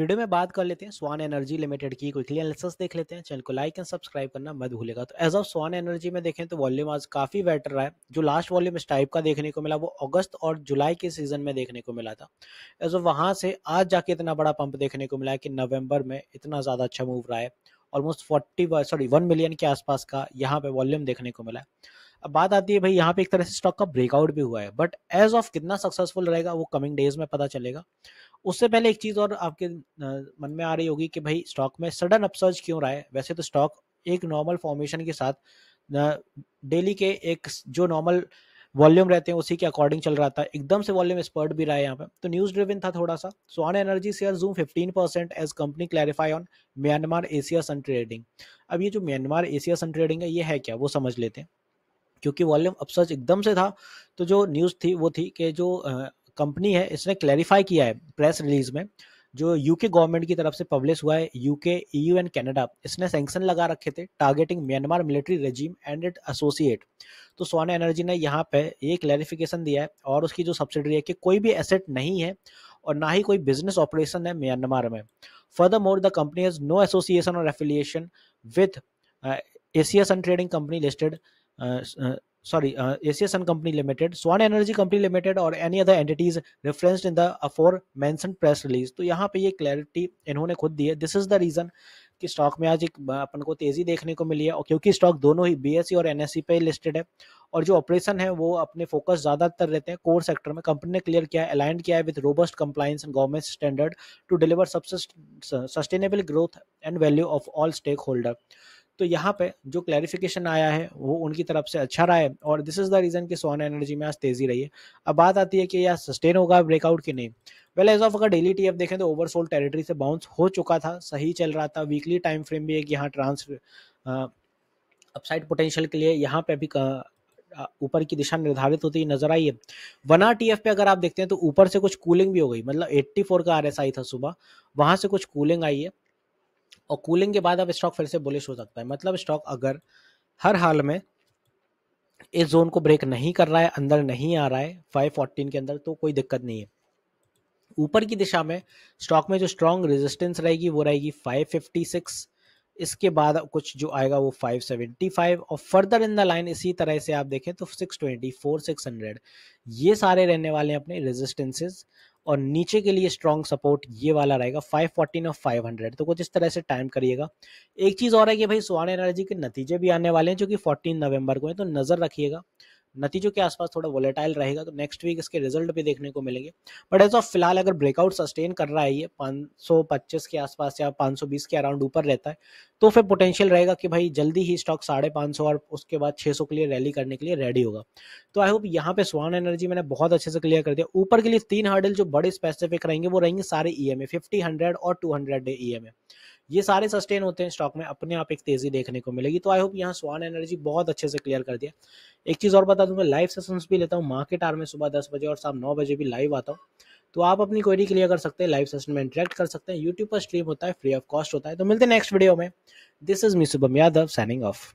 video में बात कर लेते हैं स्वान एनर्जी लिमिटेड की क्विकली एनालिसिस देख लेते हैं चैनल को लाइक एंड सब्सक्राइब करना मत भूलेगा तो एज ऑफ स्वान एनर्जी में देखें तो वॉल्यूम आज काफी बेटर रहा है जो लास्ट वॉल्यूम इस टाइप का देखने को मिला वो अगस्त और जुलाई के सीजन में देखने को मिला था एज ऑफ वहां से आज जाके इतना बड़ा पंप देखने को मिला कि नवंबर में इतना ज्यादा अच्छा मूव रहा है almost forty sorry one million के आसपास का यहाँ पे वॉल्यूम देखने को मिला है अब बात आती है भाई यहाँ पे एक तरह से स्टॉक का ब्रेकआउट भी हुआ है बट एज ऑफ कितना सक्सेसफुल रहेगा वो कमिंग डेज में पता चलेगा उससे पहले एक चीज़ और आपके मन में आ रही होगी कि भाई स्टॉक में सडन अपसर्ज क्यों रहा है वैसे तो स्टॉक एक नॉर्मल फॉर्मेशन के साथ डेली के एक जो नॉर्मल वॉल्यूम रहते हैं उसी के अकॉर्डिंग चल रहा था एकदम से वॉल्यूम स्पर्ट भी रहा है यहाँ पे तो न्यूज ड्रिविन था थोड़ा सा Swan Energy share zoom fifteen percent as company clarify on Myanmar Asia Sun trading अब ये जो म्यांमार एशिया सन ट्रेडिंग है ये है क्या वो समझ लेते हैं क्योंकि वॉल्यूम अपसर्च एकदम से था तो जो न्यूज़ थी वो थी कि जो कंपनी है इसने क्लैरिफाई किया है प्रेस रिलीज में जो यूके गवर्नमेंट की तरफ से पब्लिश हुआ है यूके ईयू एंड कनाडा इसने सेंक्शन लगा रखे थे targeting Myanmar military regime and it associate तो सोने एनर्जी ने यहाँ पे ये क्लैरिफिकेशन दिया है और उसकी जो सब्सिडरी है कि कोई भी एसेट नहीं है और ना ही कोई बिजनेस ऑपरेशन है म्यांमार में furthermore the company has no association और affiliation with Asia's and trading company listed Uh, uh, sorry Sun company limited limited swan energy company limited or any other entities referenced in the aforementioned press release तो यहाँ पे ये clarity इन्होंने खुद दी है this is the reason कि stock में आज एक अपन को तेजी देखने को मिली है और क्योंकि स्टॉक दोनों ही बी e और एनएससी e पे लिस्टेड है और जो ऑपरेशन है वो अपने फोकस ज्यादातर रहते हैं कोर सेक्टर में कंपनी ने क्लियर किया है अलाइन किया है with robust compliance and government standard to deliver sustainable growth and value of all stakeholder तो यहाँ पे जो क्लैरिफिकेशन आया है वो उनकी तरफ से अच्छा रहा है और दिस इज द रीजन कि सोन एनर्जी में आज तेजी रही है अब बात आती है कि यह सस्टेन होगा ब्रेकआउट की नहीं वेल एज ऑफ अगर डेली टी एफ देखें तो ओवरसोल्ड टेरिटरी से बाउंस हो चुका था सही चल रहा था वीकली टाइम फ्रेम भी एक यहाँ ट्रांसफर अपसाइड पोटेंशियल के लिए यहाँ पे भी ऊपर की दिशा निर्धारित होती है नजर आई है वना एफ पे अगर आप देखते हैं तो ऊपर से कुछ कूलिंग भी हो गई मतलब 84 का आरएसआई था सुबह वहां से कुछ कूलिंग आई है और कूलिंग के बाद अब स्टॉक फिर से बुलिश हो सकता है मतलब स्टॉक अगर हर हाल में इस जोन को ब्रेक नहीं कर रहा है अंदर नहीं आ रहा है फाइव फोर्टीन के अंदर तो कोई दिक्कत नहीं है ऊपर की दिशा में स्टॉक में जो स्ट्रॉन्ग रेजिस्टेंस रहेगी वो रहेगी फाइव फिफ्टी सिक्स इसके बाद कुछ जो आएगा वो फाइव सेवेंटी फाइव और फर्दर इन द लाइन इसी तरह से आप देखें तो six twenty four six hundred ये सारे रहने वाले हैं अपने रेजिस्टेंसेज और नीचे के लिए स्ट्रॉन्ग सपोर्ट ये वाला रहेगा 514 और 500 तो कुछ इस तरह से टाइम करिएगा एक चीज़ और है कि भाई सुहाने एनर्जी के नतीजे भी आने वाले हैं जो कि 14 नवंबर को हैं तो नज़र रखिएगा नतीजों के आसपास थोड़ा वोलेटाइल रहेगा तो नेक्स्ट वीक इसके रिजल्ट भी देखने को मिलेंगे बट एज ऑफ फिलहाल अगर ब्रेकआउट सस्टेन कर रहा है ये पाँच के आसपास या पाँच के अराउंड ऊपर रहता है तो फिर पोटेंशियल रहेगा कि भाई जल्दी ही स्टॉक साढ़े पाँच और उसके बाद सौ के लिए रैली करने के लिए रेडी होगा तो आई होप यहाँ पे स्वान एनर्जी मैंने बहुत अच्छे से क्लियर कर दिया ऊपर के लिए तीन हर्डल जो बड़े स्पेसिफिक रहेंगे वो रहेंगे सारे E M A fifty hundred और टू हंड्रेड डे ई ये सारे सस्टेन होते हैं स्टॉक में अपने आप एक तेजी देखने को मिलेगी तो आई होप यहाँ स्वान एनर्जी बहुत अच्छे से क्लियर कर दिया एक चीज़ और बता दू मैं लाइव सेशन भी लेता हूँ मार्केट आर में सुबह दस बजे और शाम नौ बजे भी लाइव आता हूँ तो आप अपनी क्वेरी क्लियर कर सकते हैं लाइव सेशन में इंटरेक्ट कर सकते हैं यूट्यूब पर स्ट्रीम होता है फ्री ऑफ कॉस्ट होता है तो मिलते हैं नेक्स्ट वीडियो में this is me Shubham Yadav signing of